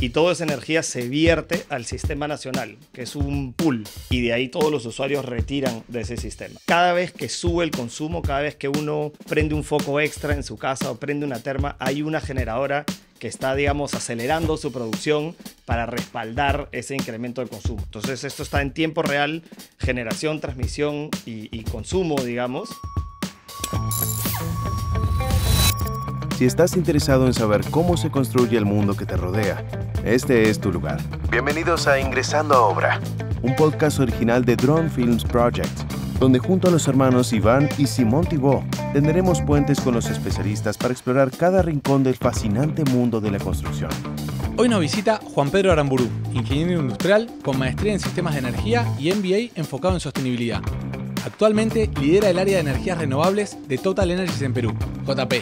y toda esa energía se vierte al sistema nacional, que es un pool, y de ahí todos los usuarios retiran de ese sistema. Cada vez que sube el consumo, cada vez que uno prende un foco extra en su casa o prende una terma, hay una generadora que está, digamos, acelerando su producción para respaldar ese incremento del consumo. Entonces esto está en tiempo real, generación, transmisión y, y consumo, digamos. Si estás interesado en saber cómo se construye el mundo que te rodea, este es tu lugar. Bienvenidos a Ingresando a Obra, un podcast original de Drone Films Project, donde junto a los hermanos Iván y Simón Tibó tendremos puentes con los especialistas para explorar cada rincón del fascinante mundo de la construcción. Hoy nos visita Juan Pedro Aramburú, ingeniero industrial con maestría en sistemas de energía y MBA enfocado en sostenibilidad. Actualmente lidera el área de energías renovables de Total Energies en Perú, JP.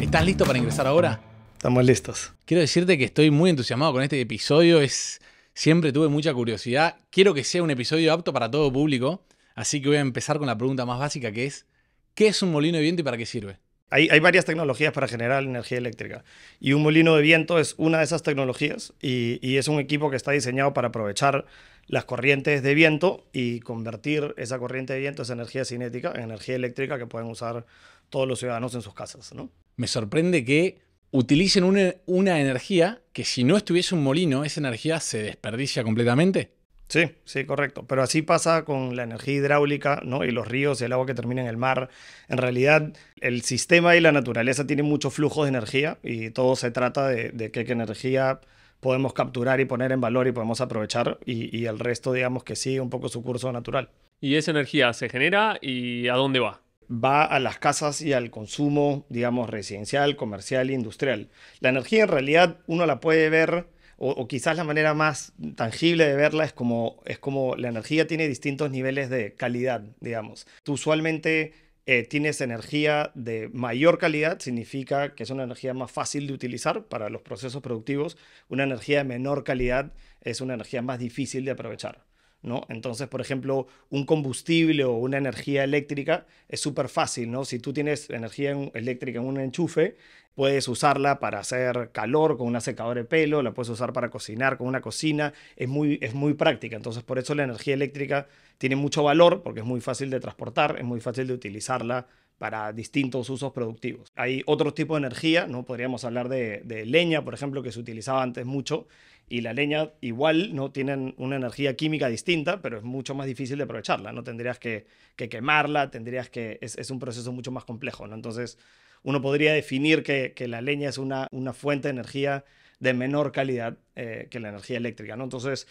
¿Estás listo para ingresar ahora? Estamos listos. Quiero decirte que estoy muy entusiasmado con este episodio. Es, siempre tuve mucha curiosidad. Quiero que sea un episodio apto para todo público. Así que voy a empezar con la pregunta más básica que es, ¿qué es un molino de viento y para qué sirve? Hay, hay, varias tecnologías para generar energía eléctrica y un molino de viento es una de esas tecnologías y, es un equipo que está diseñado para aprovechar las corrientes de viento y convertir esa corriente de viento, esa energía cinética, en energía eléctrica que pueden usar todos los ciudadanos en sus casas. ¿no? Me sorprende que utilicen una, energía que si no estuviese un molino, esa energía se desperdicia completamente. Sí, sí, correcto. Pero así pasa con la energía hidráulica ¿no? y los ríos y el agua que termina en el mar. En realidad, el sistema y la naturaleza tienen muchos flujos de energía y todo se trata de, qué energía podemos capturar y poner en valor y podemos aprovechar y el resto, digamos, que sigue un poco su curso natural. ¿Y esa energía se genera y a dónde va? va a las casas y al consumo, digamos, residencial, comercial e industrial. La energía en realidad uno la puede ver, o, quizás la manera más tangible de verla es como, es como la energía tiene distintos niveles de calidad, digamos. Tú usualmente eh, tienes energía de mayor calidad, significa que es una energía más fácil de utilizar para los procesos productivos. Una energía de menor calidad es una energía más difícil de aprovechar. ¿no? Entonces, por ejemplo, un combustible o una energía eléctrica es súper fácil, ¿no? Si tú tienes energía eléctrica en un enchufe, puedes usarla para hacer calor con una secador de pelo, la puedes usar para cocinar con una cocina, es muy, es muy práctica. Entonces, por eso la energía eléctrica tiene mucho valor porque es muy fácil de transportar, es muy fácil de utilizarla para distintos usos productivos. Hay otros tipos de energía, ¿no? Podríamos hablar de leña, por ejemplo, que se utilizaba antes mucho y la leña igual no tienen una energía química distinta, pero es mucho más difícil de aprovecharla, ¿no? Tendrías que, que quemarla, tendrías que... Es, un proceso mucho más complejo, ¿no? Entonces, uno podría definir que, que la leña es una, una, fuente de energía de menor calidad eh, que la energía eléctrica, ¿no? Entonces,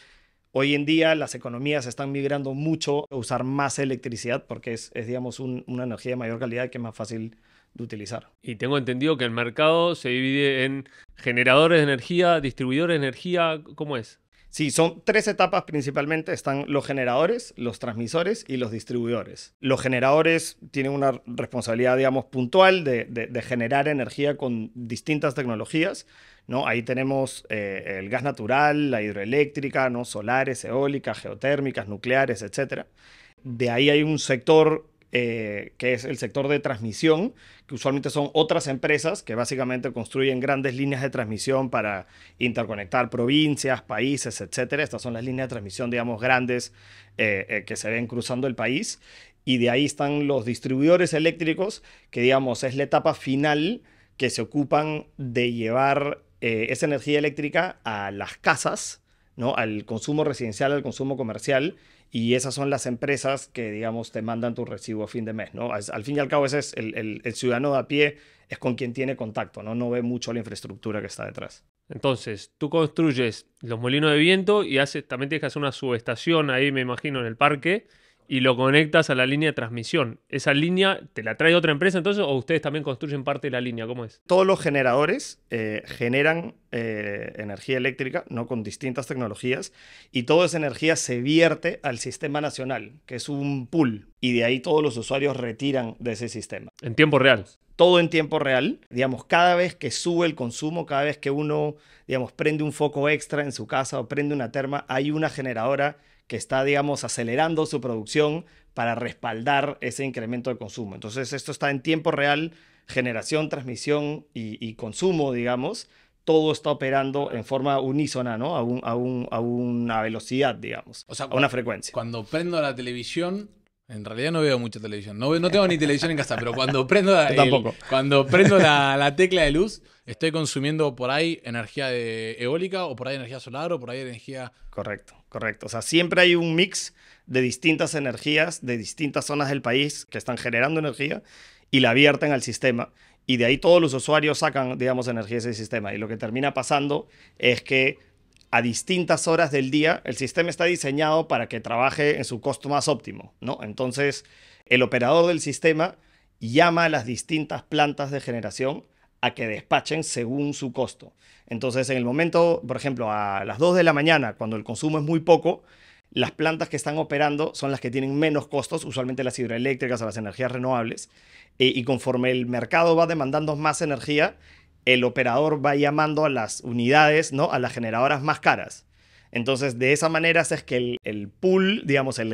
hoy en día las economías están migrando mucho a usar más electricidad porque es, es digamos, una energía de mayor calidad que es más fácil utilizar. Y tengo entendido que el mercado se divide en generadores de energía, distribuidores de energía, ¿cómo es? Sí, son tres etapas principalmente. Están los generadores, los transmisores y los distribuidores. Los generadores tienen una responsabilidad, digamos, puntual de, generar energía con distintas tecnologías. ¿no? Ahí tenemos eh, el gas natural, la hidroeléctrica, ¿no? solares, eólicas, geotérmicas, nucleares, etc. De ahí hay un sector eh, que es el sector de transmisión, que usualmente son otras empresas que básicamente construyen grandes líneas de transmisión para interconectar provincias, países, etcétera. Estas son las líneas de transmisión, digamos, grandes eh, eh, que se ven cruzando el país. Y de ahí están los distribuidores eléctricos, que digamos es la etapa final que se ocupan de llevar esa energía eléctrica a las casas, ¿no? al consumo residencial, al consumo comercial y esas son las empresas que, digamos, te mandan tu recibo a fin de mes, ¿no? Al fin y al cabo, ese es el, ciudadano de a pie es con quien tiene contacto, ¿no? No ve mucho la infraestructura que está detrás. Entonces, tú construyes los molinos de viento y haces, también tienes que hacer una subestación ahí, me imagino, en el parque y lo conectas a la línea de transmisión. ¿Esa línea te la trae otra empresa entonces o ustedes también construyen parte de la línea? ¿Cómo es? Todos los generadores eh, generan eh, energía eléctrica, ¿no? Con distintas tecnologías y toda esa energía se vierte al sistema nacional, que es un pool, y de ahí todos los usuarios retiran de ese sistema. En tiempo real. Todo en tiempo real. Digamos, cada vez que sube el consumo, cada vez que uno, digamos, prende un foco extra en su casa o prende una terma, hay una generadora que está, digamos, acelerando su producción para respaldar ese incremento de consumo. Entonces, esto está en tiempo real, generación, transmisión y, consumo, digamos, todo está operando en forma unísona, ¿no? a una velocidad, digamos, o sea, a una frecuencia. Cuando prendo la televisión, en realidad no veo mucha televisión. No, no tengo ni televisión en casa, pero cuando prendo, Cuando prendo la, tecla de luz, estoy consumiendo por ahí energía eólica o por ahí energía solar o por ahí energía... Correcto, correcto. O sea, siempre hay un mix de distintas energías de distintas zonas del país que están generando energía y la vierten al sistema. Y de ahí todos los usuarios sacan, digamos, energía de ese sistema. Y lo que termina pasando es que a distintas horas del día, el sistema está diseñado para que trabaje en su costo más óptimo, ¿no? Entonces, el operador del sistema llama a las distintas plantas de generación a que despachen según su costo. Entonces, en el momento, por ejemplo, a las 2 de la mañana, cuando el consumo es muy poco, las plantas que están operando son las que tienen menos costos, usualmente las hidroeléctricas o las energías renovables, eh, y conforme el mercado va demandando más energía, el operador va llamando a las unidades, ¿no? A las generadoras más caras. Entonces, de esa manera es que el, pool, digamos, el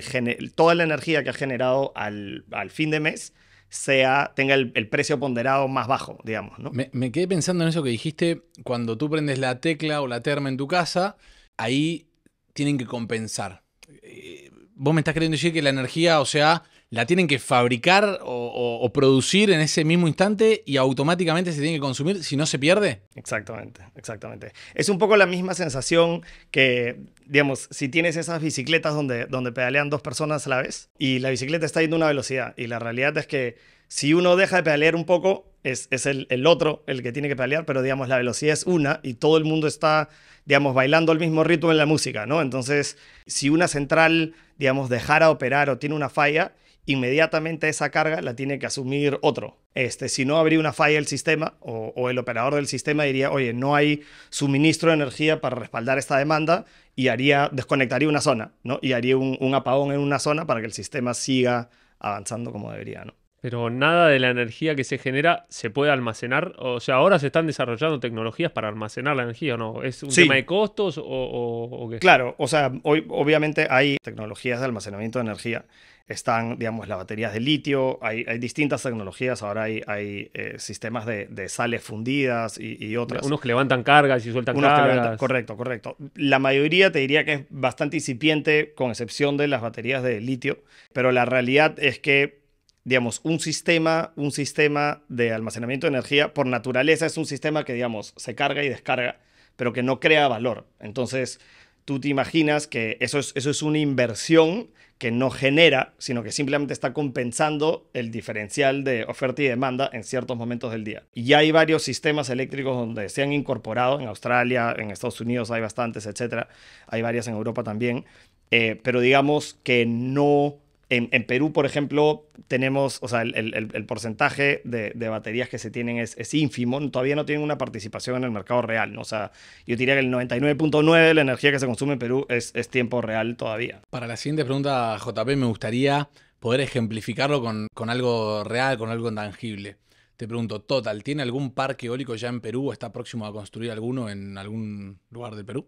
toda la energía que ha generado al, fin de mes sea, tenga el, precio ponderado más bajo, digamos. Me, me quedé pensando en eso que dijiste, cuando tú prendes la tecla o la terma en tu casa, ahí tienen que compensar. Eh, vos me estás queriendo decir que la energía, o sea, la tienen que fabricar o, producir en ese mismo instante y automáticamente se tiene que consumir si no se pierde. Exactamente, exactamente. Es un poco la misma sensación que, digamos, si tienes esas bicicletas donde, donde pedalean dos personas a la vez y la bicicleta está yendo a una velocidad y la realidad es que si uno deja de pedalear un poco, es, el, otro el que tiene que pedalear, pero digamos, la velocidad es una y todo el mundo está, digamos, bailando al mismo ritmo en la música, ¿no? Entonces, si una central, digamos, dejara operar o tiene una falla, inmediatamente esa carga la tiene que asumir otro. Este, si no habría una falla el sistema o, el operador del sistema diría, oye, no hay suministro de energía para respaldar esta demanda y haría, desconectaría una zona, ¿no? Y haría un, apagón en una zona para que el sistema siga avanzando como debería, ¿no? Pero nada de la energía que se genera se puede almacenar. O sea, ahora se están desarrollando tecnologías para almacenar la energía, no? ¿Es un tema de costos o, Claro, o sea, hoy, obviamente hay tecnologías de almacenamiento de energía están, digamos, las baterías de litio, hay, distintas tecnologías, ahora hay, hay eh, sistemas de, sales fundidas y, otras. Unos que levantan cargas y sueltan Unos Que levantan, correcto, correcto. La mayoría te diría que es bastante incipiente, con excepción de las baterías de litio, pero la realidad es que digamos, un sistema, un sistema de almacenamiento de energía, por naturaleza es un sistema que, digamos, se carga y descarga, pero que no crea valor. Entonces, tú te imaginas que eso es, eso es una inversión que no genera, sino que simplemente está compensando el diferencial de oferta y demanda en ciertos momentos del día. Y ya hay varios sistemas eléctricos donde se han incorporado, en Australia, en Estados Unidos hay bastantes, etc. hay varias en Europa también, eh, pero digamos que no en, Perú, por ejemplo, tenemos, o sea, el, porcentaje de, baterías que se tienen es, ínfimo, todavía no tienen una participación en el mercado real, O sea, yo diría que el 99.9 de la energía que se consume en Perú es, tiempo real todavía. Para la siguiente pregunta, JP, me gustaría poder ejemplificarlo con, algo real, con algo intangible. Te pregunto, Total, ¿tiene algún parque eólico ya en Perú o está próximo a construir alguno en algún lugar de Perú?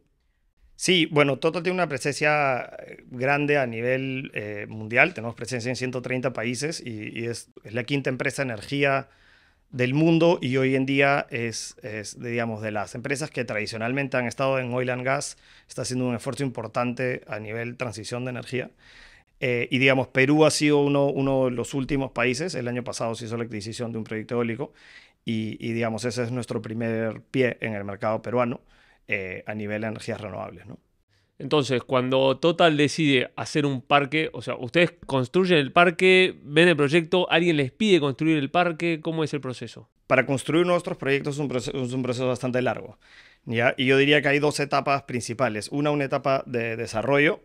Sí, bueno, Total tiene una presencia eh, grande a nivel eh, mundial. Tenemos presencia en 130 países y, es, la quinta empresa de energía del mundo y hoy en día es, digamos, de las empresas que tradicionalmente han estado en oil and gas, está haciendo un esfuerzo importante a nivel transición de energía. Eh, y digamos, Perú ha sido uno, de los últimos países. El año pasado se hizo la adquisición de un proyecto eólico y, y digamos, ese es nuestro primer pie en el mercado peruano. Eh, a nivel de energías renovables. Entonces, cuando Total decide hacer un parque, o sea, ustedes construyen el parque, ven el proyecto, alguien les pide construir el parque, ¿cómo es el proceso? Para construir nuestros proyectos es un proceso, es un proceso bastante largo. ¿ya? Y yo diría que hay dos etapas principales. Una, una etapa de desarrollo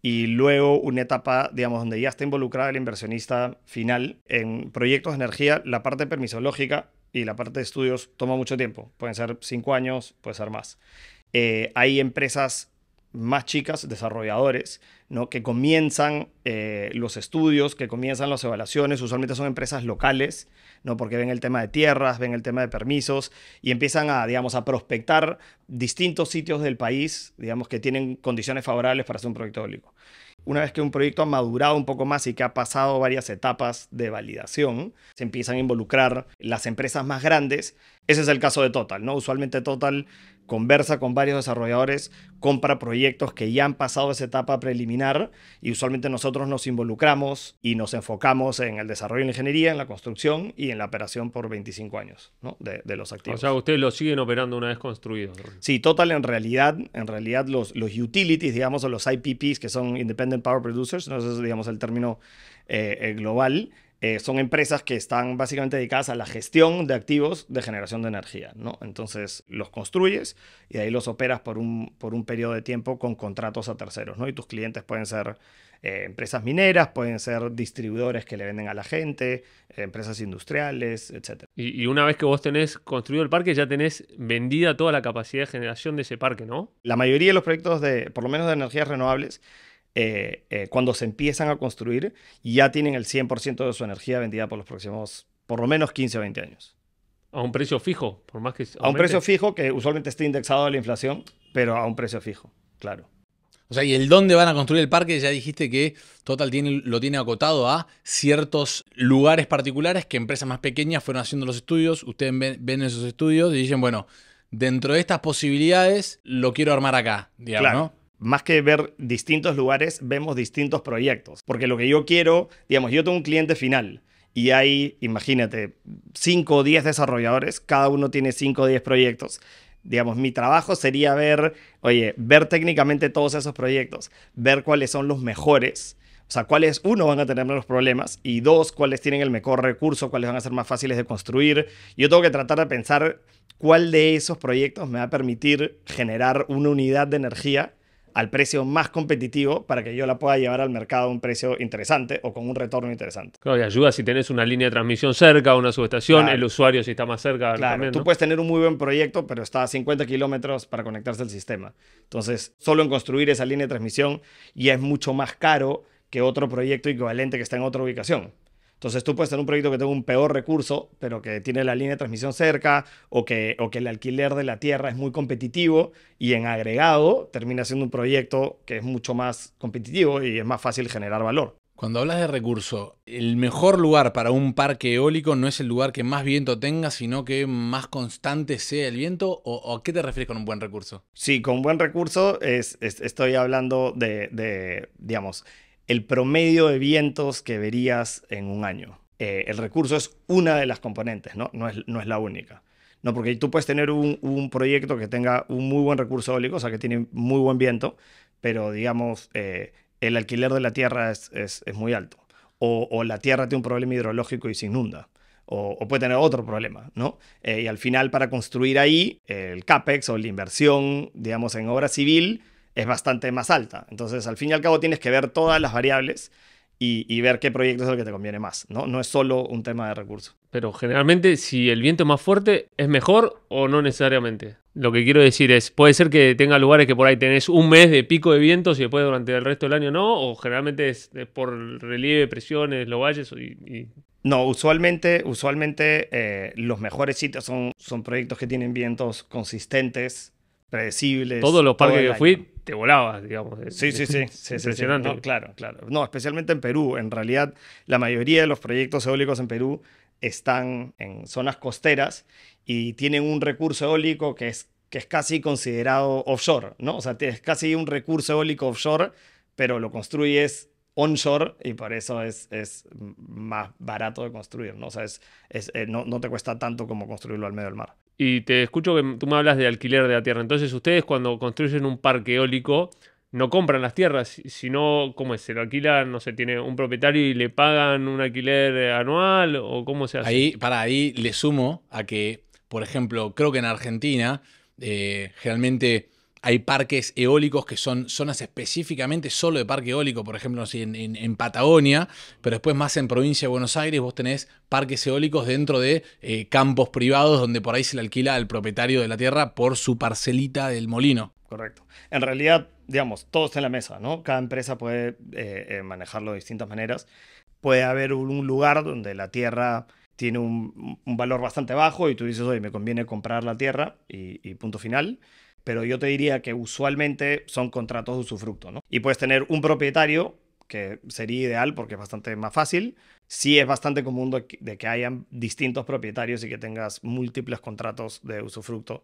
y luego una etapa, digamos, donde ya está involucrada el inversionista final en proyectos de energía, la parte permisológica y la parte de estudios toma mucho tiempo. Pueden ser cinco años, puede ser más. Eh, hay empresas más chicas, desarrolladores, ¿no? que comienzan eh, los estudios, que comienzan las evaluaciones, usualmente son empresas locales, ¿no? porque ven el tema de tierras, ven el tema de permisos y empiezan a, digamos, a prospectar distintos sitios del país, digamos, que tienen condiciones favorables para hacer un proyecto eólico. Una vez que un proyecto ha madurado un poco más y que ha pasado varias etapas de validación, se empiezan a involucrar las empresas más grandes. Ese es el caso de Total, ¿no? Usualmente Total conversa con varios desarrolladores, compra proyectos que ya han pasado esa etapa preliminar y usualmente nosotros nos involucramos y nos enfocamos en el desarrollo de la ingeniería, en la construcción y en la operación por 25 años de, los activos. O sea, ustedes lo siguen operando una vez construidos. Sí, Total en realidad, en realidad los, los utilities, digamos, o los IPPs, que son Independent Power Producers, no es digamos, el término eh, eh, global, eh, son empresas que están básicamente dedicadas a la gestión de activos de generación de energía, ¿no? Entonces los construyes y ahí los operas por un, por un periodo de tiempo con contratos a terceros, ¿no? Y tus clientes pueden ser eh, empresas mineras, pueden ser distribuidores que le venden a la gente, empresas industriales, etc. Y, y, una vez que vos tenés construido el parque, ya tenés vendida toda la capacidad de generación de ese parque, ¿no? La mayoría de los proyectos de, por lo menos de energías renovables, eh, eh, cuando se empiezan a construir, ya tienen el 100% de su energía vendida por los próximos, por lo menos 15 o 20 años. A un precio fijo, por más que... A un precio fijo que usualmente esté indexado a la inflación, pero a un precio fijo, claro. O sea, y el dónde van a construir el parque, ya dijiste que Total lo tiene acotado a ciertos lugares particulares que empresas más pequeñas fueron haciendo los estudios, ustedes ven, esos estudios y dicen, bueno, dentro de estas posibilidades lo quiero armar acá, digamos, ¿no? más que ver distintos lugares, vemos distintos proyectos. Porque lo que yo quiero, digamos, yo tengo un cliente final y hay, imagínate, 5 o 10 desarrolladores, cada uno tiene 5 o 10 proyectos. Digamos, mi trabajo sería ver, oye, ver técnicamente todos esos proyectos, ver cuáles son los mejores. O sea, cuáles, uno, van a tener menos problemas y dos, cuáles tienen el mejor recurso, cuáles van a ser más fáciles de construir. Yo tengo que tratar de pensar cuál de esos proyectos me va a permitir generar una unidad de energía al precio más competitivo para que yo la pueda llevar al mercado a un precio interesante o con un retorno interesante. Claro, y ayuda si tienes una línea de transmisión cerca, una subestación, el usuario si está más cerca. Claro, tú puedes tener un muy buen proyecto, pero está a 50 kilómetros para conectarse al sistema. Entonces, solo en construir esa línea de transmisión ya es mucho más caro que otro proyecto equivalente que está en otra ubicación. Entonces tú puedes tener un proyecto que tenga un peor recurso, pero que tiene la línea de transmisión cerca o que, o que el alquiler de la tierra es muy competitivo y en agregado termina siendo un proyecto que es mucho más competitivo y es más fácil generar valor. Cuando hablas de recurso, el mejor lugar para un parque eólico no es el lugar que más viento tenga, sino que más constante sea el viento. ¿O, a qué te refieres con un buen recurso? Sí, con buen recurso estoy hablando de, de digamos, el promedio de vientos que verías en un año. Eh, el recurso es una de las componentes, ¿no? es, no es la única. No, porque tú puedes tener un, proyecto que tenga un muy buen recurso eólico, o sea, que tiene muy buen viento, pero digamos, eh, el alquiler de la tierra es, muy alto. O, la tierra tiene un problema hidrológico y se inunda. O, puede tener otro problema, ¿no? Eh, y al final, para construir ahí, el CAPEX o la inversión, digamos, en obra civil, es bastante más alta. Entonces, al fin y al cabo, tienes que ver todas las variables y, ver qué proyecto es el que te conviene más, ¿no? No es solo un tema de recursos. Pero generalmente, si el viento es más fuerte, ¿es mejor o no necesariamente? Lo que quiero decir es, puede ser que tenga lugares que por ahí tenés un mes de pico de viento y después durante el resto del año no, o generalmente es, por relieve, presiones, los valles y... No, usualmente, usualmente eh, los mejores sitios son, son proyectos que tienen vientos consistentes, todos los parques que fui te volabas, digamos. Sí, sí, sí. impresionante. claro, claro. No, especialmente en Perú. En realidad, la mayoría de los proyectos eólicos en Perú están en zonas costeras y tienen un recurso eólico que es, que es casi considerado offshore, ¿no? O sea, es casi un recurso eólico offshore, pero lo construyes onshore y por eso es, es más barato de construir, ¿no? O sea, eh, no, te cuesta tanto como construirlo al medio del mar. Y te escucho que tú me hablas de alquiler de la tierra. Entonces, ustedes cuando construyen un parque eólico, no compran las tierras, sino, ¿cómo es? ¿Se lo alquilan, no sé, tiene un propietario y le pagan un alquiler anual o cómo se hace? Ahí, para ahí le sumo a que, por ejemplo, creo que en Argentina, realmente eh, generalmente hay parques eólicos que son zonas específicamente solo de parque eólico, por ejemplo, en, Patagonia, pero después más en provincia de Buenos Aires vos tenés parques eólicos dentro de eh, campos privados donde por ahí se le alquila al propietario de la tierra por su parcelita del molino. Correcto. En realidad, digamos, todo está en la mesa, ¿no? Cada empresa puede eh, eh, manejarlo de distintas maneras. Puede haber un lugar donde la tierra tiene un, valor bastante bajo y tú dices, oye, me conviene comprar la tierra y punto final pero yo te diría que usualmente son contratos de usufructo, ¿no? Y puedes tener un propietario, que sería ideal porque es bastante más fácil. Sí es bastante común de que hayan distintos propietarios y que tengas múltiples contratos de usufructo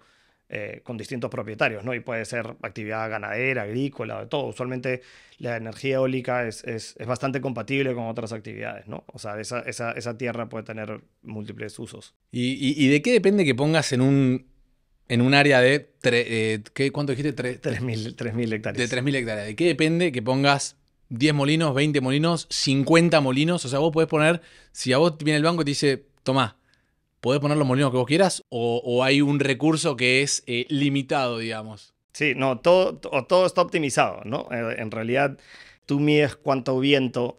eh, con distintos propietarios, ¿no? Y puede ser actividad ganadera, agrícola, de todo. Usualmente la energía eólica es, es, bastante compatible con otras actividades, ¿no? O sea, esa, tierra puede tener múltiples usos. y de qué depende que pongas en un en un área de, eh, ¿qué, ¿cuánto dijiste? 3.000 hectáreas. De 3.000 hectáreas. ¿De qué depende que pongas 10 molinos, 20 molinos, 50 molinos? O sea, vos podés poner, si a vos viene el banco y te dice, tomá, podés poner los molinos que vos quieras o, hay un recurso que es eh, limitado, digamos. Sí, no, todo, todo está optimizado, ¿no? Eh, en realidad, tú mides cuánto viento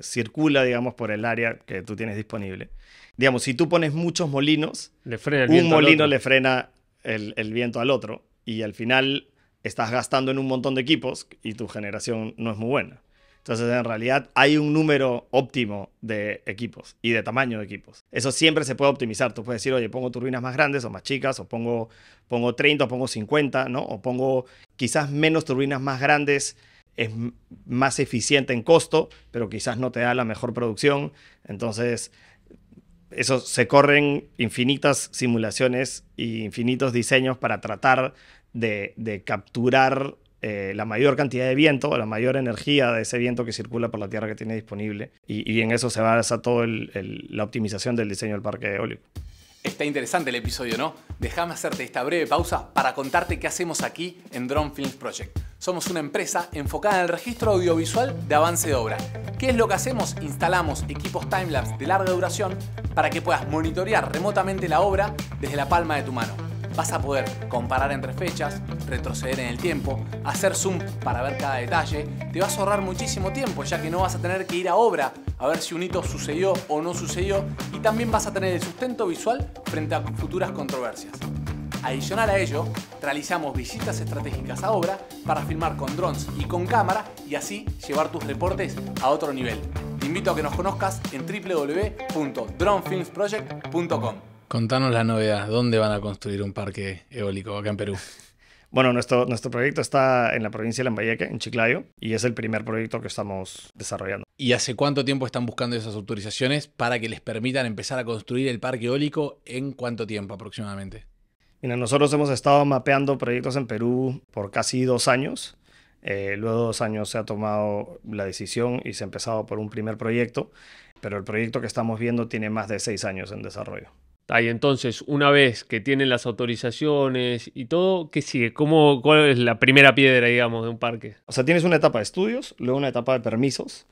circula, digamos, por el área que tú tienes disponible. Digamos, si tú pones muchos molinos, le frena un molino le frena el, viento al otro y al final estás gastando en un montón de equipos y tu generación no es muy buena. Entonces, en realidad, hay un número óptimo de equipos y de tamaño de equipos. Eso siempre se puede optimizar. Tú puedes decir, oye, pongo turbinas más grandes o más chicas, o pongo, pongo 30, o pongo 50, ¿no? O pongo quizás menos turbinas más grandes, es más eficiente en costo, pero quizás no te da la mejor producción. Entonces, eso se corren infinitas simulaciones y infinitos diseños para tratar de, capturar eh, la mayor cantidad de viento, la mayor energía de ese viento que circula por la tierra que tiene disponible. Y, y en eso se basa toda la optimización del diseño del parque eólico. Está interesante el episodio, ¿no? Déjame hacerte esta breve pausa para contarte qué hacemos aquí en Drone Films Project. Somos una empresa enfocada en el registro audiovisual de avance de obra. ¿Qué es lo que hacemos? Instalamos equipos timelapse de larga duración para que puedas monitorear remotamente la obra desde la palma de tu mano. Vas a poder comparar entre fechas, retroceder en el tiempo, hacer zoom para ver cada detalle. Te vas a ahorrar muchísimo tiempo ya que no vas a tener que ir a obra a ver si un hito sucedió o no sucedió y también vas a tener el sustento visual frente a futuras controversias. Adicional a ello, realizamos visitas estratégicas a obra para filmar con drones y con cámara y así llevar tus reportes a otro nivel. Te invito a que nos conozcas en www.dronefilmsproject.com. Contanos la novedad, ¿dónde van a construir un parque eólico acá en Perú? Bueno, nuestro, nuestro proyecto está en la provincia de Lambayeque, en Chiclayo, y es el primer proyecto que estamos desarrollando. ¿Y hace cuánto tiempo están buscando esas autorizaciones para que les permitan empezar a construir el parque eólico? ¿En cuánto tiempo aproximadamente? nosotros hemos estado mapeando proyectos en Perú por casi dos años. Eh, luego de dos años se ha tomado la decisión y se ha empezado por un primer proyecto, pero el proyecto que estamos viendo tiene más de seis años en desarrollo. Ahí entonces, una vez que tienen las autorizaciones y todo, ¿qué sigue? ¿Cómo, ¿Cuál es la primera piedra, digamos, de un parque? O sea, tienes una etapa de estudios, luego una etapa de permisos,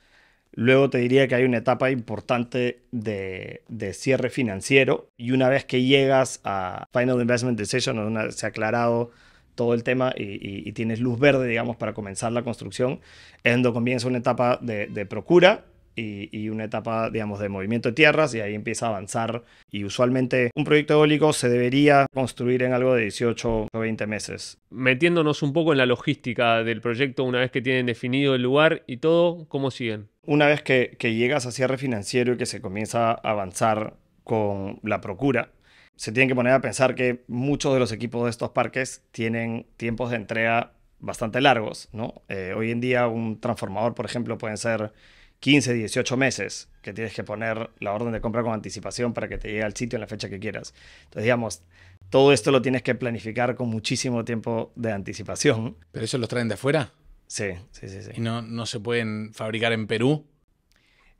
luego te diría que hay una etapa importante de, de cierre financiero y una vez que llegas a Final Investment Decision, donde se ha aclarado todo el tema y, tienes luz verde, digamos, para comenzar la construcción, es donde comienza una etapa de, de procura y, una etapa, digamos, de movimiento de tierras y ahí empieza a avanzar. Y usualmente un proyecto eólico se debería construir en algo de 18 o 20 meses. Metiéndonos un poco en la logística del proyecto una vez que tienen definido el lugar y todo, ¿cómo siguen? Una vez que, llegas a cierre financiero y que se comienza a avanzar con la procura, se tienen que poner a pensar que muchos de los equipos de estos parques tienen tiempos de entrega bastante largos, ¿no? Eh, hoy en día un transformador, por ejemplo, pueden ser 15, 18 meses que tienes que poner la orden de compra con anticipación para que te llegue al sitio en la fecha que quieras. Entonces, digamos, todo esto lo tienes que planificar con muchísimo tiempo de anticipación. ¿Pero eso los traen de afuera? Sí, sí, sí. sí. ¿Y no, no se pueden fabricar en Perú?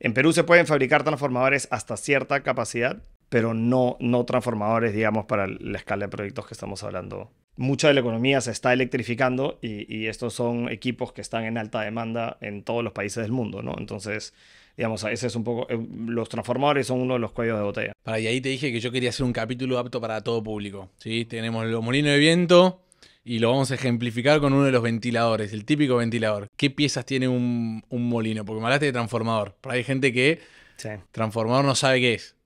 En Perú se pueden fabricar transformadores hasta cierta capacidad, pero no, no transformadores, digamos, para la escala de proyectos que estamos hablando mucha de la economía se está electrificando y, estos son equipos que están en alta demanda en todos los países del mundo, ¿no? Entonces, digamos, ese es un poco, eh, los transformadores son uno de los cuellos de botella. y ahí te dije que yo quería hacer un capítulo apto para todo público, ¿sí? Tenemos los molinos de viento y lo vamos a ejemplificar con uno de los ventiladores, el típico ventilador. ¿Qué piezas tiene un, molino? Porque me hablaste de transformador, pero hay gente que transformador no sabe qué es.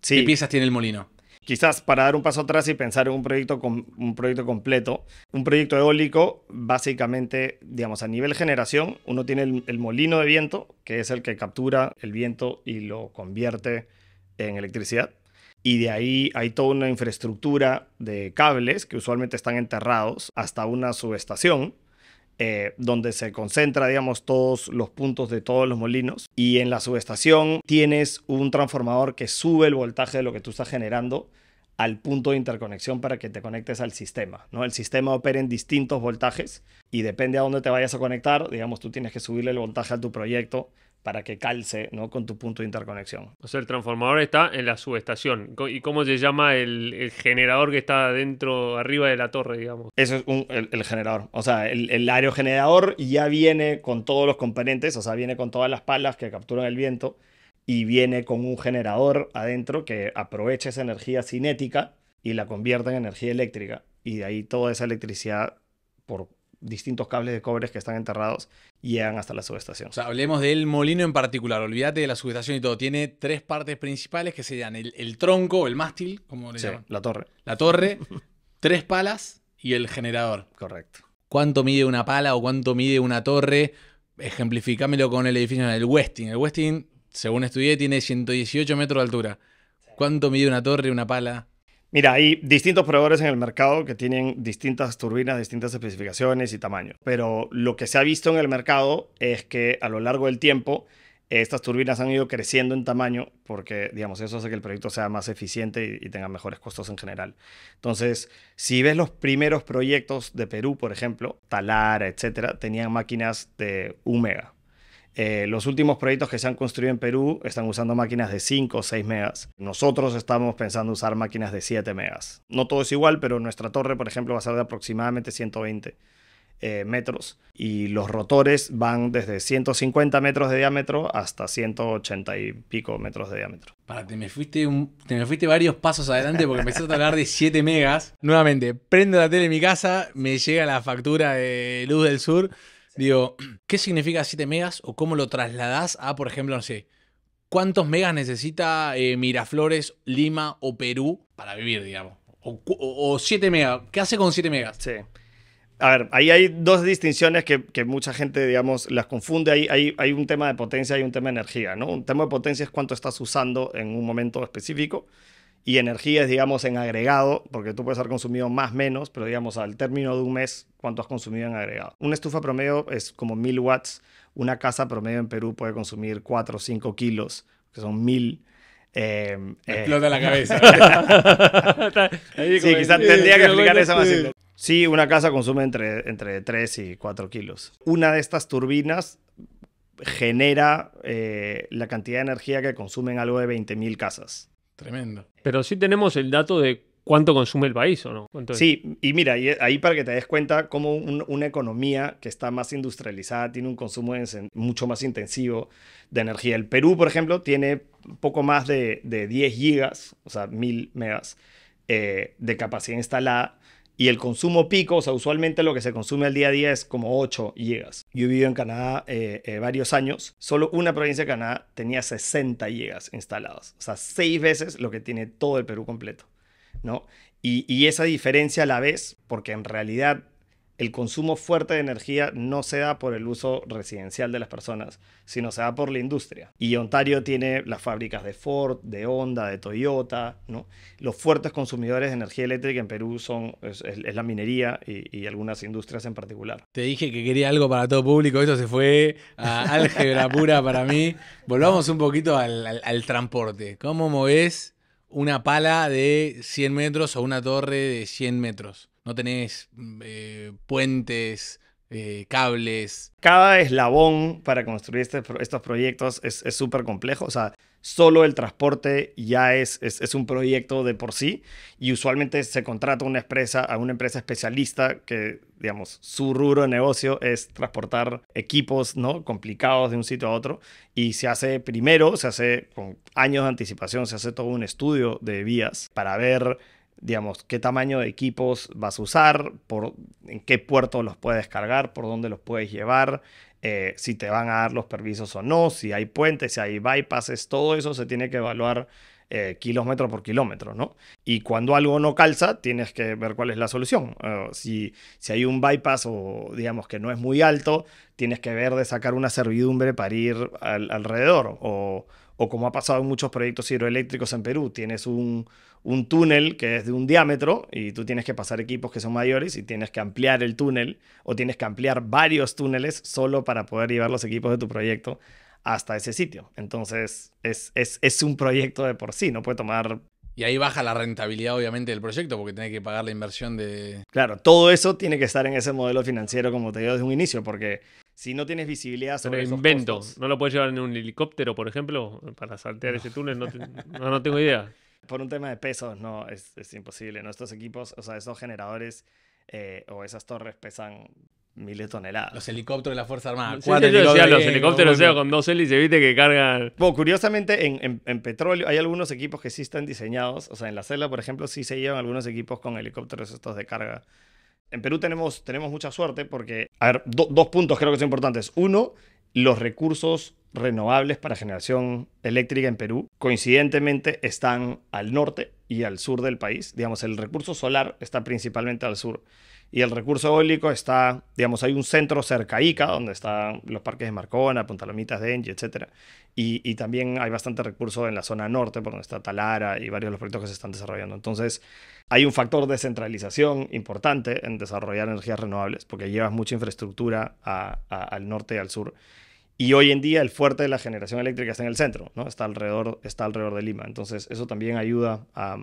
¿Qué piezas tiene el molino? quizás para dar un paso atrás y pensar en un proyecto, con un proyecto completo, un proyecto eólico, básicamente, digamos, a nivel generación, uno tiene el, molino de viento, que es el que captura el viento y lo convierte en electricidad. Y de ahí hay toda una infraestructura de cables que usualmente están enterrados hasta una subestación, eh, donde se concentra, digamos, todos los puntos de todos los molinos. Y en la subestación tienes un transformador que sube el voltaje de lo que tú estás generando al punto de interconexión para que te conectes al sistema. ¿no? El sistema opera en distintos voltajes y depende a dónde te vayas a conectar, digamos, tú tienes que subirle el voltaje a tu proyecto para que calce ¿no? con tu punto de interconexión. O sea, el transformador está en la subestación. ¿Y cómo se llama el, generador que está dentro, arriba de la torre, digamos? Eso es el, generador. O sea, el, el, aerogenerador ya viene con todos los componentes, o sea, viene con todas las palas que capturan el viento y viene con un generador adentro que aprovecha esa energía cinética y la convierte en energía eléctrica. Y de ahí toda esa electricidad por distintos cables de cobre que están enterrados llegan hasta la subestación. O sea, hablemos del molino en particular, olvídate de la subestación y todo. Tiene tres partes principales que serían el, el tronco, el mástil, como le llaman. La torre. La torre, tres palas y el generador. Correcto. ¿Cuánto mide una pala o cuánto mide una torre? Ejemplificámelo con el edificio, el Westin. El Westin según estudié, tiene 118 metros de altura. ¿Cuánto mide una torre, una pala? Mira, hay distintos proveedores en el mercado que tienen distintas turbinas, distintas especificaciones y tamaños. Pero lo que se ha visto en el mercado es que a lo largo del tiempo estas turbinas han ido creciendo en tamaño porque, digamos, eso hace que el proyecto sea más eficiente y, tenga mejores costos en general. Entonces, si ves los primeros proyectos de Perú, por ejemplo, Talara, etcétera, tenían máquinas de 1 mega. Eh, los últimos proyectos que se han construido en Perú están usando máquinas de 5 o 6 megas. Nosotros estamos pensando usar máquinas de 7 megas. No todo es igual, pero nuestra torre, por ejemplo, va a ser de aproximadamente 120 eh, metros y los rotores van desde 150 metros de diámetro hasta 180 y pico metros de diámetro. Para, te me fuiste, un, te me fuiste varios pasos adelante porque empezaste a hablar de 7 megas. Nuevamente, prendo la tele en mi casa, me llega la factura de Luz del Sur Digo, ¿qué significa 7 megas o cómo lo trasladás a, por ejemplo, no sé, cuántos megas necesita eh, Miraflores, Lima o Perú para vivir, digamos? O, 7 megas, ¿qué hace con 7 megas? Sí. A ver, ahí hay dos distinciones que, que mucha gente, digamos, las confunde. Hay, hay, hay, un tema de potencia y un tema de energía, ¿no? Un tema de potencia es cuánto estás usando en un momento específico y energía digamos, en agregado, porque tú puedes haber consumido más, menos, pero digamos, al término de un mes, ¿cuánto has consumido en agregado? Una estufa promedio es como 1000 watts, una casa promedio en Perú puede consumir 4 o 5 kilos, que son 1000. Eh, eh. la cabeza. sí, quizás tendría que explicar eso más. Simple. Sí, una casa consume entre, entre 3 y 4 kilos. Una de estas turbinas genera eh, la cantidad de energía que consumen algo de 20.000 casas. Tremendo. Pero sí tenemos el dato de cuánto consume el país, ¿o no? Sí, y mira, ahí para que te des cuenta cómo una economía que está más industrializada tiene un consumo mucho más intensivo de energía. El Perú, por ejemplo, tiene poco más de, 10 gigas, o sea, 1000 megas eh, de capacidad instalada y el consumo pico, o sea, usualmente lo que se consume al día a día es como 8 gigas. Yo he vivido en Canadá eh, eh, varios años, solo una provincia de Canadá tenía 60 gigas instaladas, o sea, 6 veces lo que tiene todo el Perú completo, ¿no? Y, y esa diferencia a la vez, porque en realidad el consumo fuerte de energía no se da por el uso residencial de las personas, sino se da por la industria. Y Ontario tiene las fábricas de Ford, de Honda, de Toyota, ¿no? Los fuertes consumidores de energía eléctrica en Perú son es, la minería y, algunas industrias en particular. Te dije que quería algo para todo público, eso se fue a álgebra pura para mí. Volvamos un poquito al, al transporte. ¿Cómo moves una pala de 100 metros o una torre de 100 metros? no tenés mm, eh, puentes, eh, cables. Cada eslabón para construir este estos proyectos es súper complejo. O sea, solo el transporte ya es, es, un proyecto de por sí y usualmente se contrata una empresa, a una empresa especialista que, digamos, su rubro de negocio es transportar equipos ¿no? complicados de un sitio a otro y se hace primero, se hace con años de anticipación, se hace todo un estudio de vías para ver digamos, qué tamaño de equipos vas a usar, en qué puerto los puedes cargar, por dónde los puedes llevar, eh, si te van a dar los permisos o no, si hay puentes, si hay bypasses, todo eso se tiene que evaluar eh, kilómetro por kilómetro, ¿no? Y cuando algo no calza, tienes que ver cuál es la solución. Eh, si, si hay un bypass o digamos que no es muy alto, tienes que ver de sacar una servidumbre para ir alrededor. o como ha pasado en muchos proyectos hidroeléctricos en Perú, tienes un, un túnel que es de un diámetro y tú tienes que pasar equipos que son mayores y tienes que ampliar el túnel o tienes que ampliar varios túneles solo para poder llevar los equipos de tu proyecto hasta ese sitio. Entonces es, un proyecto de por sí, no puede tomar... Y ahí baja la rentabilidad obviamente del proyecto porque tiene que pagar la inversión de... Claro, todo eso tiene que estar en ese modelo financiero como te digo desde un inicio porque si no tienes visibilidad sobre Pero invento, ¿no lo puedes llevar en un helicóptero, por ejemplo, para saltear ese túnel? No, no, no, tengo idea. Por un tema de pesos, no, es, imposible. Nuestros equipos, o sea, esos generadores eh, o esas torres pesan miles de toneladas. Los helicópteros de la Fuerza Armada. Sí, yo decía, los helicópteros con dos hélices, viste que cargan. Bueno, curiosamente, en, petróleo hay algunos equipos que sí están diseñados. O sea, en la celda, por ejemplo, sí se llevan algunos equipos con helicópteros estos de carga. En Perú tenemos, tenemos mucha suerte porque, a ver, dos puntos creo que son importantes. Uno, los recursos renovables para generación eléctrica en Perú, coincidentemente están al norte y al sur del país. Digamos, el recurso solar está principalmente al sur y el recurso eólico está, digamos, hay un centro cerca Ica, donde están los parques de Marcona, Lomitas de Engie, etc. Y, también hay bastante recurso en la zona norte, por donde está Talara y varios de los proyectos que se están desarrollando. Entonces, hay un factor de centralización importante en desarrollar energías renovables, porque llevas mucha infraestructura al norte y al sur. Y hoy en día el fuerte de la generación eléctrica está en el centro, ¿no? está, alrededor, está alrededor de Lima. Entonces eso también ayuda a,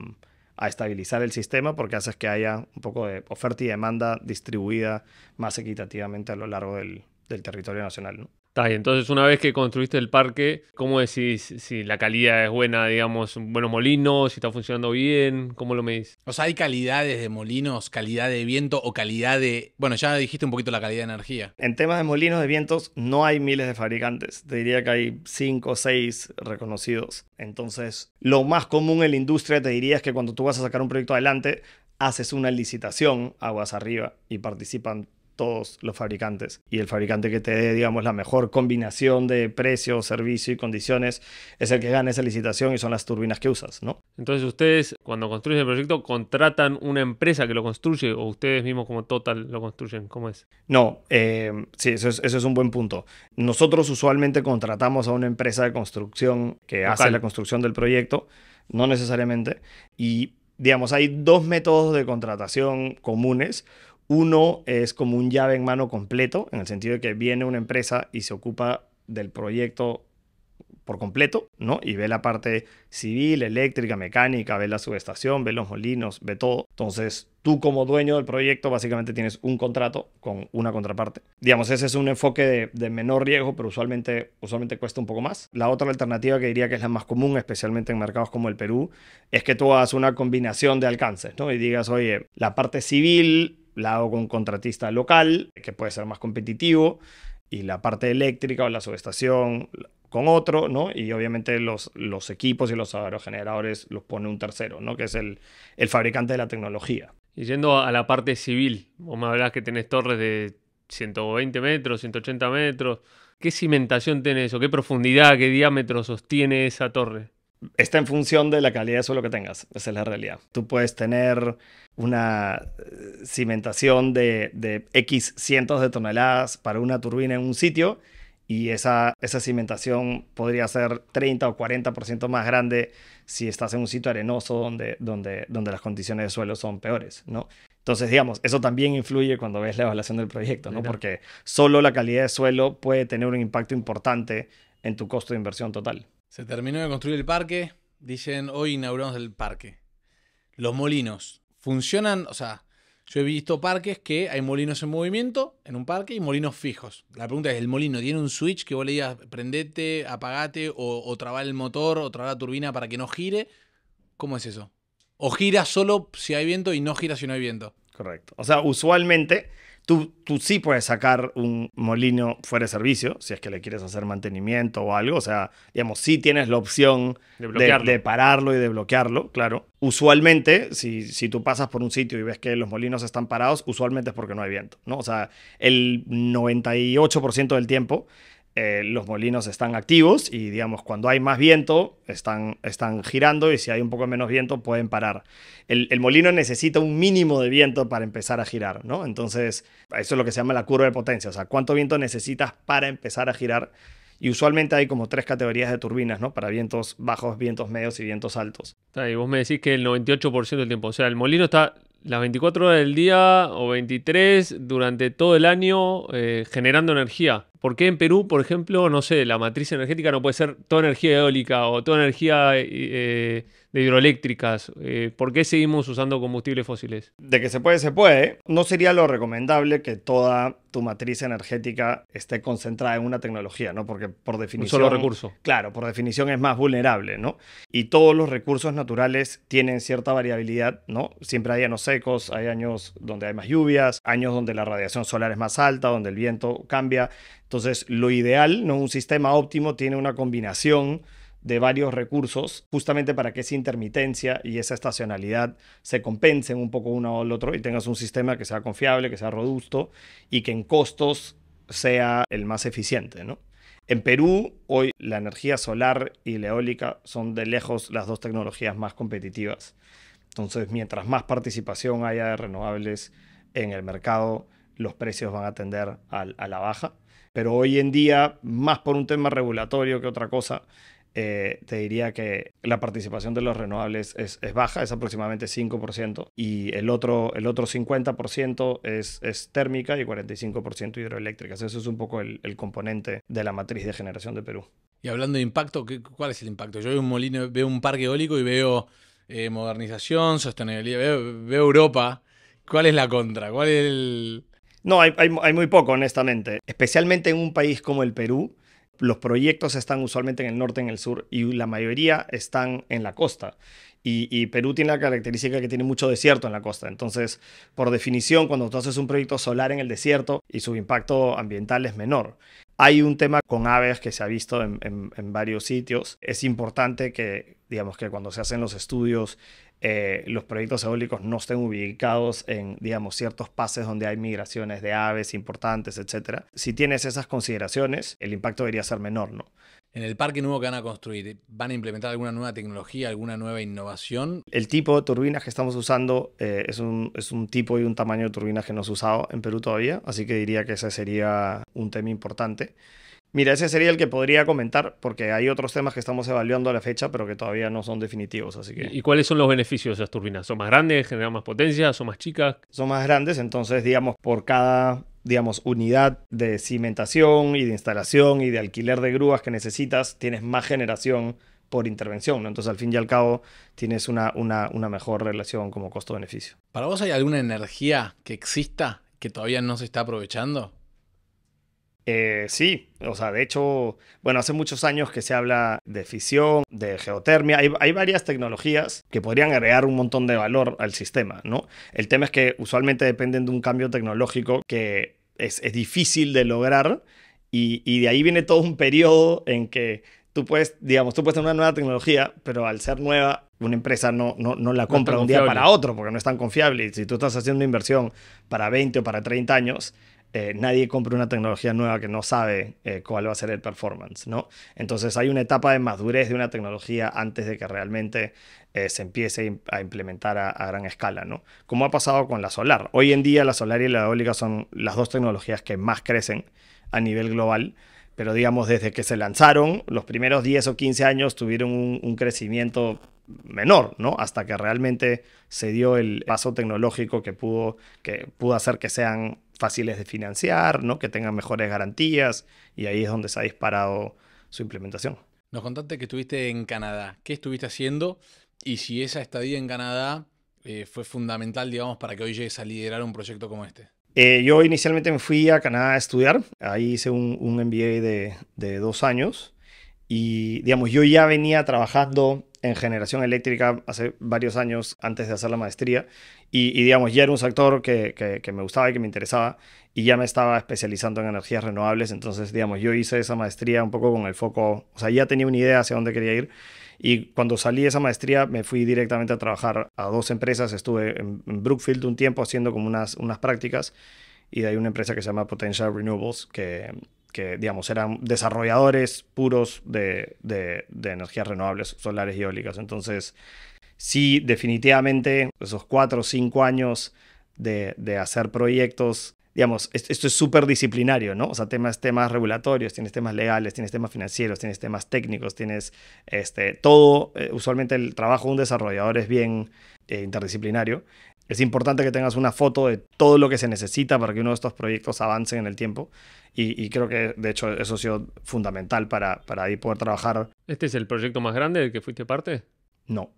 estabilizar el sistema porque hace que haya un poco de oferta y demanda distribuida más equitativamente a lo largo del, del territorio nacional. ¿no? entonces una vez que construiste el parque, ¿cómo decís si la calidad es buena, digamos, buen molino, si está funcionando bien? ¿Cómo lo medís? O sea, hay calidades de molinos, calidad de viento o calidad de... Bueno, ya dijiste un poquito la calidad de energía. En temas de molinos de vientos no hay miles de fabricantes, te diría que hay cinco o seis reconocidos. Entonces, lo más común en la industria te diría es que cuando tú vas a sacar un proyecto adelante, haces una licitación aguas arriba y participan todos los fabricantes. Y el fabricante que te dé, digamos, la mejor combinación de precio, servicio y condiciones es el que gana esa licitación y son las turbinas que usas, ¿no? Entonces ustedes, cuando construyen el proyecto, contratan una empresa que lo construye o ustedes mismos como Total lo construyen, ¿cómo es? No, eh, sí, eso es, eso es un buen punto. Nosotros usualmente contratamos a una empresa de construcción que hace la construcción del proyecto, no necesariamente, y digamos, hay dos métodos de contratación comunes. Uno es como un llave en mano completo, en el sentido de que viene una empresa y se ocupa del proyecto por completo, ¿no? Y ve la parte civil, eléctrica, mecánica, ve la subestación, ve los molinos, ve todo. Entonces, tú como dueño del proyecto básicamente tienes un contrato con una contraparte. Digamos, ese es un enfoque de, menor riesgo, pero usualmente, usualmente cuesta un poco más. La otra alternativa que diría que es la más común, especialmente en mercados como el Perú, es que tú hagas una combinación de alcances, ¿no? Y digas, oye, la parte civil la hago con un contratista local, que puede ser más competitivo, y la parte eléctrica o la subestación con otro, ¿no? Y obviamente los, los equipos y los aerogeneradores los pone un tercero, ¿no? Que es el, el fabricante de la tecnología. Y yendo a la parte civil, vos me hablás que tenés torres de 120 metros, 180 metros. ¿Qué cimentación tiene eso? ¿Qué profundidad, qué diámetro sostiene esa torre? está en función de la calidad de suelo que tengas. Esa es la realidad. Tú puedes tener una eh, cimentación de, X cientos de toneladas para una turbina en un sitio y esa, cimentación podría ser 30 o 40% más grande si estás en un sitio arenoso donde, donde, donde las condiciones de suelo son peores, ¿no? Entonces, digamos, eso también influye cuando ves la evaluación del proyecto, ¿no? Porque solo la calidad de suelo puede tener un impacto importante en tu costo de inversión total. Se terminó de construir el parque. Dicen, hoy inauguramos el parque. Los molinos. Funcionan, o sea, yo he visto parques que hay molinos en movimiento en un parque y molinos fijos. La pregunta es, ¿el molino tiene un switch que vos le digas prendete, apagate o, o el motor o traba la turbina para que no gire? ¿Cómo es eso? ¿O gira solo si hay viento y no gira si no hay viento? Correcto. O sea, usualmente Tú, sí puedes sacar un molino fuera de servicio, si es que le quieres hacer mantenimiento o algo. O sea, digamos, sí tienes la opción de, pararlo y de bloquearlo, claro. Usualmente, si, si tú pasas por un sitio y ves que los molinos están parados, usualmente es porque no hay viento, ¿no? O sea, el 98% del tiempo eh, los molinos están activos y, digamos, cuando hay más viento, están, están girando y si hay un poco menos viento, pueden parar. El, molino necesita un mínimo de viento para empezar a girar, ¿no? Entonces, eso es lo que se llama la curva de potencia, o sea, cuánto viento necesitas para empezar a girar. Y usualmente hay como tres categorías de turbinas, ¿no? Para vientos bajos, vientos medios y vientos altos. Y vos me decís que el 98% del tiempo, o sea, el molino está las 24 horas del día o 23 durante todo el año eh, generando energía. ¿Por qué en Perú, por ejemplo, no sé, la matriz energética no puede ser toda energía eólica o toda energía eh, de hidroeléctricas? Eh, ¿Por qué seguimos usando combustibles fósiles? De que se puede, se puede. No sería lo recomendable que toda tu matriz energética esté concentrada en una tecnología, ¿no? Porque por definición... Un solo recurso. Claro, por definición es más vulnerable, ¿no? Y todos los recursos naturales tienen cierta variabilidad, ¿no? Siempre hay años secos, hay años donde hay más lluvias, años donde la radiación solar es más alta, donde el viento cambia. Entonces, lo ideal, ¿no? un sistema óptimo tiene una combinación de varios recursos, justamente para que esa intermitencia y esa estacionalidad se compensen un poco uno al otro y tengas un sistema que sea confiable, que sea robusto y que en costos sea el más eficiente. En Perú, hoy la energía solar y la eólica son de lejos las dos tecnologías más competitivas. Entonces, mientras más participación haya de renovables en el mercado, los precios van a tender a la baja pero hoy en día, más por un tema regulatorio que otra cosa, eh, te diría que la participación de los renovables es, baja, es aproximadamente 5%, y el otro, el otro 50% es, térmica y 45% hidroeléctrica. Eso es un poco el, componente de la matriz de generación de Perú. Y hablando de impacto, ¿cuál es el impacto? Yo veo un molino, veo un parque eólico y veo eh, modernización, sostenibilidad, veo Europa. ¿Cuál es la contra? ¿Cuál es el, no, hay, muy poco, honestamente. Especialmente en un país como el Perú, los proyectos están usualmente en el norte, en el sur, y la mayoría están en la costa. Y, Perú tiene la característica que tiene mucho desierto en la costa. Entonces, por definición, cuando tú haces un proyecto solar en el desierto y su impacto ambiental es menor. Hay un tema con aves que se ha visto en, en varios sitios. Es importante que, digamos, que cuando se hacen los estudios eh, los proyectos eólicos no estén ubicados en, digamos, ciertos pases donde hay migraciones de aves importantes, etc. Si tienes esas consideraciones, el impacto debería ser menor, ¿no? En el parque nuevo que van a construir, ¿van a implementar alguna nueva tecnología, alguna nueva innovación? El tipo de turbinas que estamos usando eh, es, un, es, un, tipo y un tamaño de turbinas que no se ha usado en Perú todavía, así que diría que ese sería un tema importante. Mira, ese sería el que podría comentar, porque hay otros temas que estamos evaluando a la fecha, pero que todavía no son definitivos. Así que... ¿Y cuáles son los beneficios de esas turbinas? ¿Son más grandes, generan más potencia, son más chicas? Son más grandes, entonces, digamos, por cada digamos, unidad de cimentación y de instalación y de alquiler de grúas que necesitas, tienes más generación por intervención, Entonces, al fin y al cabo, tienes una, una, una mejor relación como costo-beneficio. ¿Para vos hay alguna energía que exista que todavía no se está aprovechando? Eh, sí, o sea, de hecho, bueno, hace muchos años que se habla de fisión, de geotermia, hay, varias tecnologías que podrían agregar un montón de valor al sistema, ¿no? El tema es que usualmente dependen de un cambio tecnológico que es, difícil de lograr y, de ahí viene todo un periodo en que tú puedes, digamos, tú puedes tener una nueva tecnología, pero al ser nueva, una empresa no, no, la compra un día para otro porque no es tan confiable. Y si tú estás haciendo una inversión para 20 o para 30 años, eh, nadie compra una tecnología nueva que no sabe eh, cuál va a ser el performance, ¿no? Entonces hay una etapa de madurez de una tecnología antes de que realmente eh, se empiece a implementar a, gran escala, ¿no? Como ha pasado con la solar. Hoy en día la solar y la eólica son las dos tecnologías que más crecen a nivel global, pero digamos desde que se lanzaron, los primeros 10 o 15 años tuvieron un, crecimiento menor, ¿no? Hasta que realmente se dio el paso tecnológico que pudo, que pudo hacer que sean fáciles de financiar, ¿no? que tengan mejores garantías, y ahí es donde se ha disparado su implementación. Nos contaste que estuviste en Canadá. ¿Qué estuviste haciendo? Y si esa estadía en Canadá eh, fue fundamental, digamos, para que hoy llegues a liderar un proyecto como este. Eh, yo inicialmente me fui a Canadá a estudiar. Ahí hice un, MBA de, de, dos años. Y, digamos, yo ya venía trabajando en generación eléctrica hace varios años antes de hacer la maestría y, digamos, ya era un sector que, me gustaba y que me interesaba y ya me estaba especializando en energías renovables, entonces, digamos, yo hice esa maestría un poco con el foco, o sea, ya tenía una idea hacia dónde quería ir y cuando salí de esa maestría me fui directamente a trabajar a dos empresas, estuve en, Brookfield un tiempo haciendo como unas, unas prácticas y de ahí una empresa que se llama Potential Renewables que que, digamos, eran desarrolladores puros de, de, energías renovables solares y eólicas. Entonces, sí, definitivamente, esos cuatro o cinco años de, de hacer proyectos digamos, esto es súper disciplinario, ¿no? O sea, temas, temas regulatorios, tienes temas legales, tienes temas financieros, tienes temas técnicos, tienes este, todo. Eh, usualmente el trabajo de un desarrollador es bien eh, interdisciplinario. Es importante que tengas una foto de todo lo que se necesita para que uno de estos proyectos avance en el tiempo. Y, creo que, de hecho, eso ha sido fundamental para, ahí poder trabajar. ¿Este es el proyecto más grande del que fuiste parte? No.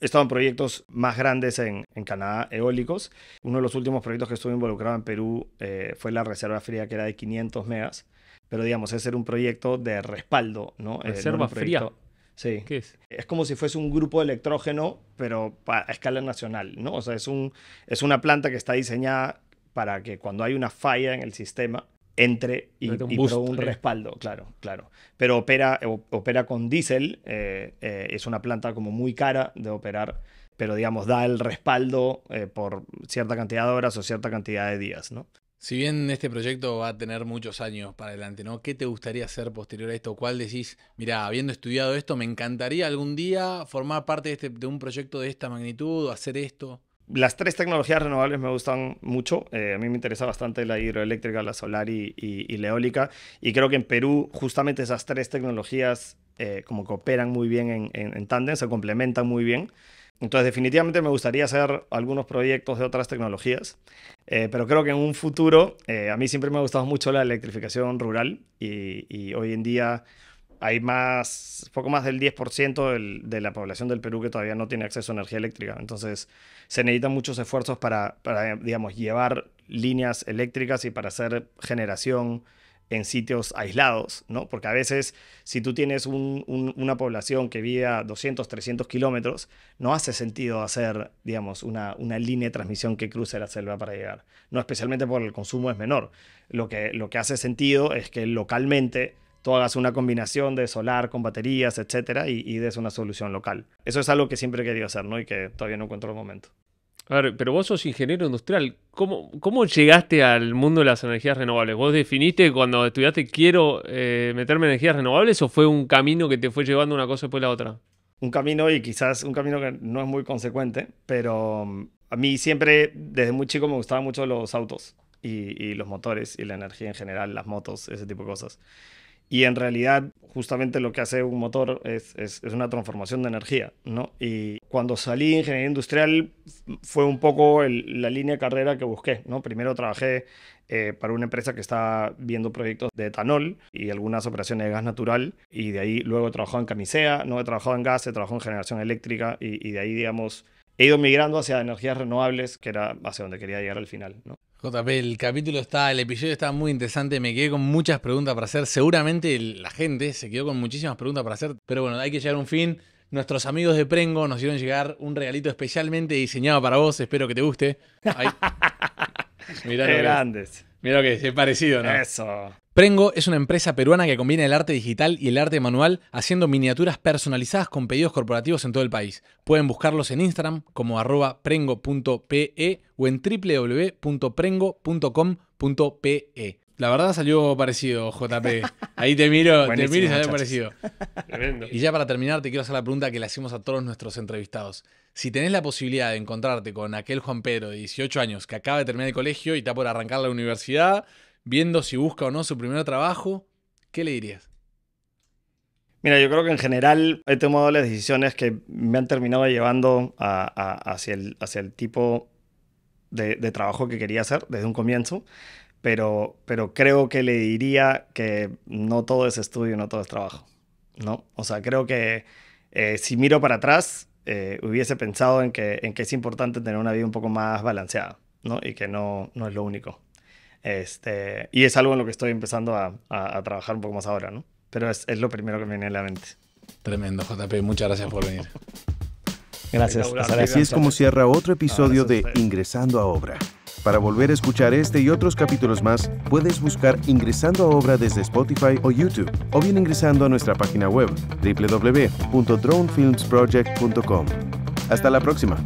He estado proyectos más grandes en, Canadá, eólicos. Uno de los últimos proyectos que estuve involucrado en Perú eh, fue la Reserva Fría, que era de 500 megas. Pero digamos, ese era un proyecto de respaldo, ¿no? Eh, Reserva Fría. Sí. es? como si fuese un grupo de electrógeno, pero a escala nacional, ¿no? O sea, es, un, es una planta que está diseñada para que cuando hay una falla en el sistema entre y, un, un respaldo, claro, claro. Pero opera, opera con diésel, eh, eh, es una planta como muy cara de operar, pero digamos da el respaldo eh, por cierta cantidad de horas o cierta cantidad de días, ¿no? Si bien este proyecto va a tener muchos años para adelante, ¿no? ¿Qué te gustaría hacer posterior a esto? ¿Cuál decís, mira, habiendo estudiado esto, me encantaría algún día formar parte de, este, un proyecto de esta magnitud o hacer esto? Las tres tecnologías renovables me gustan mucho. Eh, a mí me interesa bastante la hidroeléctrica, la solar y, la eólica. Y creo que en Perú justamente esas tres tecnologías eh, como cooperan muy bien en, Tandem, se complementan muy bien. Entonces, definitivamente me gustaría hacer algunos proyectos de otras tecnologías, eh, pero creo que en un futuro, eh, a mí siempre me ha gustado mucho la electrificación rural y, hoy en día hay más, poco más del 10% de la población del Perú que todavía no tiene acceso a energía eléctrica. Entonces, se necesitan muchos esfuerzos para, para digamos, llevar líneas eléctricas y para hacer generación en sitios aislados, ¿no? Porque a veces si tú tienes una población que vive a 200, 300 kilómetros, no hace sentido hacer, digamos, una, una, línea de transmisión que cruce la selva para llegar, ¿no? Especialmente porque el consumo es menor. Lo que, lo que hace sentido es que localmente tú hagas una combinación de solar con baterías, etcétera, y, y des una solución local. Eso es algo que siempre he querido hacer, ¿no? Y que todavía no encuentro el momento. A ver, pero vos sos ingeniero industrial. ¿Cómo, ¿Cómo llegaste al mundo de las energías renovables? ¿Vos definiste cuando estudiaste quiero eh, meterme en energías renovables o fue un camino que te fue llevando una cosa después de la otra? Un camino y quizás un camino que no es muy consecuente, pero mm, a mí siempre, desde muy chico, me gustaban mucho los autos y, y los motores y la energía en general, las motos, ese tipo de cosas. Y en realidad, justamente lo que hace un motor es, es, una transformación de energía, ¿no? Y cuando salí de ingeniería industrial fue un poco la línea de carrera que busqué, ¿no? Primero trabajé eh, para una empresa que está viendo proyectos de etanol y algunas operaciones de gas natural y de ahí luego he trabajado en camisea, no he trabajado en gas, he trabajado en generación eléctrica y, y de ahí, digamos, he ido migrando hacia energías renovables, que era hacia donde quería llegar al final, ¿no? JP, el capítulo está, el episodio está muy interesante, me quedé con muchas preguntas para hacer, seguramente la gente se quedó con muchísimas preguntas para hacer, pero bueno, hay que llegar a un fin. Nuestros amigos de Prengo nos hicieron llegar un regalito especialmente diseñado para vos, espero que te guste. Qué que grandes. Mirá que es parecido, ¿no? Eso. Prengo es una empresa peruana que combina el arte digital y el arte manual haciendo miniaturas personalizadas con pedidos corporativos en todo el país. Pueden buscarlos en Instagram como arroba prengo.pe o en www.prengo.com.pe. La verdad salió parecido, JP. Ahí te miro, te miro y salió parecido. Y ya para terminar, te quiero hacer la pregunta que le hacemos a todos nuestros entrevistados. Si tenés la posibilidad de encontrarte con aquel Juan Pedro de 18 años que acaba de terminar el colegio y está por arrancar la universidad, viendo si busca o no su primer trabajo, ¿qué le dirías? Mira, yo creo que en general he tomado las decisiones que me han terminado llevando hacia, el, tipo de, trabajo que quería hacer desde un comienzo, pero, pero creo que le diría que no todo es estudio, no todo es trabajo, ¿no? O sea, creo que eh, si miro para atrás, eh, hubiese pensado en que, en que es importante tener una vida un poco más balanceada, Y que no es lo único. Este, y es algo en lo que estoy empezando a, a, trabajar un poco más ahora, ¿no? Pero es, es, lo primero que me viene a la mente. Tremendo, JP, muchas gracias por venir. gracias. Así es como cierra otro episodio de Ingresando a Obra. Para volver a escuchar este y otros capítulos más, puedes buscar Ingresando a Obra desde Spotify o YouTube, o bien ingresando a nuestra página web www.dronefilmsproject.com. Hasta la próxima.